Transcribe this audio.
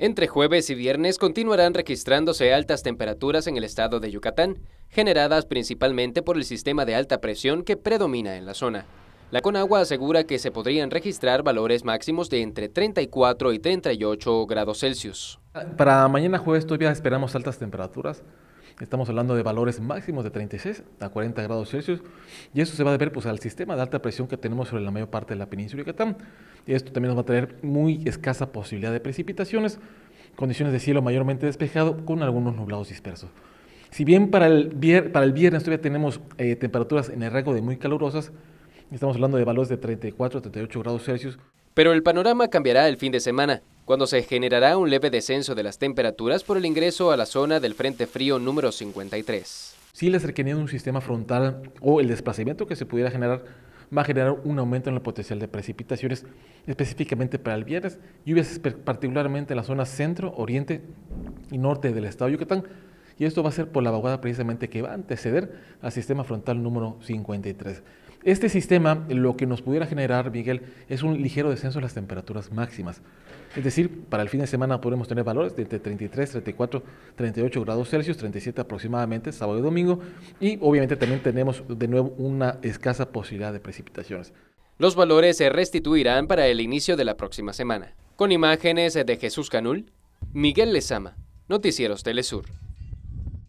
Entre jueves y viernes continuarán registrándose altas temperaturas en el estado de Yucatán, generadas principalmente por el sistema de alta presión que predomina en la zona. La Conagua asegura que se podrían registrar valores máximos de entre 34 y 38 grados Celsius. Para mañana jueves todavía esperamos altas temperaturas. Estamos hablando de valores máximos de 36 a 40 grados Celsius y eso se va a deber pues, al sistema de alta presión que tenemos sobre la mayor parte de la península de Yucatán. Y esto también nos va a traer muy escasa posibilidad de precipitaciones, condiciones de cielo mayormente despejado con algunos nublados dispersos. Si bien para el, para el viernes todavía tenemos eh, temperaturas en el rango de muy calurosas, estamos hablando de valores de 34 a 38 grados Celsius. Pero el panorama cambiará el fin de semana cuando se generará un leve descenso de las temperaturas por el ingreso a la zona del Frente Frío número 53. Si les cercanía un sistema frontal o el desplazamiento que se pudiera generar va a generar un aumento en el potencial de precipitaciones, específicamente para el viernes, lluvias particularmente en la zona centro, oriente y norte del estado de Yucatán. Y esto va a ser por la vaguada precisamente que va a anteceder al sistema frontal número 53. Este sistema lo que nos pudiera generar, Miguel, es un ligero descenso en las temperaturas máximas. Es decir, para el fin de semana podremos tener valores de entre 33, 34, 38 grados Celsius, 37 aproximadamente, sábado y domingo. Y obviamente también tenemos de nuevo una escasa posibilidad de precipitaciones. Los valores se restituirán para el inicio de la próxima semana. Con imágenes de Jesús Canul, Miguel Lezama, Noticieros Telesur.